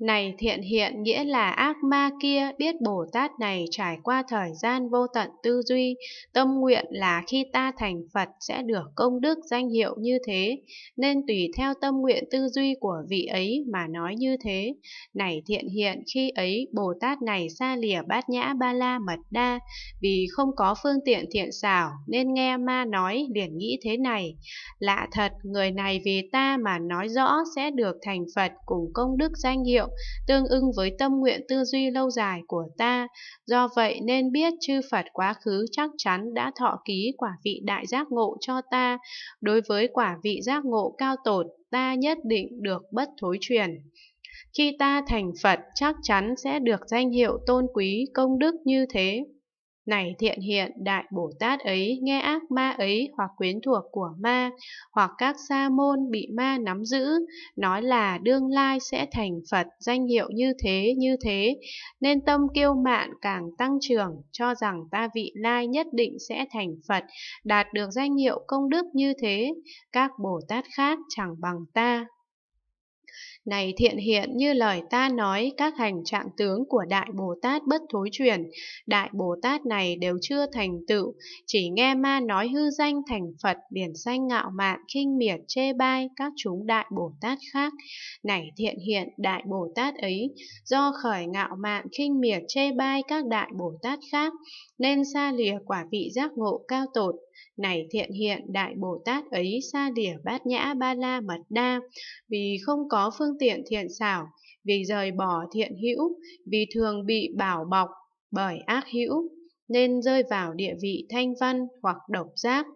Này thiện hiện nghĩa là ác ma kia biết Bồ Tát này trải qua thời gian vô tận tư duy, tâm nguyện là khi ta thành Phật sẽ được công đức danh hiệu như thế, nên tùy theo tâm nguyện tư duy của vị ấy mà nói như thế. Này thiện hiện khi ấy Bồ Tát này xa lìa bát nhã ba la mật đa, vì không có phương tiện thiện xảo nên nghe ma nói liền nghĩ thế này. Lạ thật, người này vì ta mà nói rõ sẽ được thành Phật cùng công đức danh hiệu diệu, tương ưng với tâm nguyện tư duy lâu dài của ta. Do vậy nên biết chư Phật quá khứ chắc chắn đã thọ ký quả vị đại giác ngộ cho ta. Đối với quả vị giác ngộ cao tột, ta nhất định được bất thối truyền. Khi ta thành Phật chắc chắn sẽ được danh hiệu tôn quý công đức như thế. Này thiện hiện đại Bồ Tát ấy nghe ác ma ấy hoặc quyến thuộc của ma hoặc các sa môn bị ma nắm giữ, nói là đương lai sẽ thành Phật danh hiệu như thế như thế, nên tâm kiêu mạn càng tăng trưởng cho rằng ta vị lai nhất định sẽ thành Phật, đạt được danh hiệu công đức như thế, các Bồ Tát khác chẳng bằng ta. Này thiện hiện như lời ta nói các hành trạng tướng của Đại Bồ Tát bất thối chuyển, Đại Bồ Tát này đều chưa thành tựu, chỉ nghe ma nói hư danh thành Phật điển danh ngạo mạn khinh miệt chê bai các chúng Đại Bồ Tát khác. Này thiện hiện Đại Bồ Tát ấy, do khởi ngạo mạn khinh miệt chê bai các Đại Bồ Tát khác, nên xa lìa quả vị giác ngộ cao tột này thiện hiện đại bồ tát ấy xa đỉa bát nhã ba la mật đa vì không có phương tiện thiện xảo vì rời bỏ thiện hữu vì thường bị bảo bọc bởi ác hữu nên rơi vào địa vị thanh văn hoặc độc giác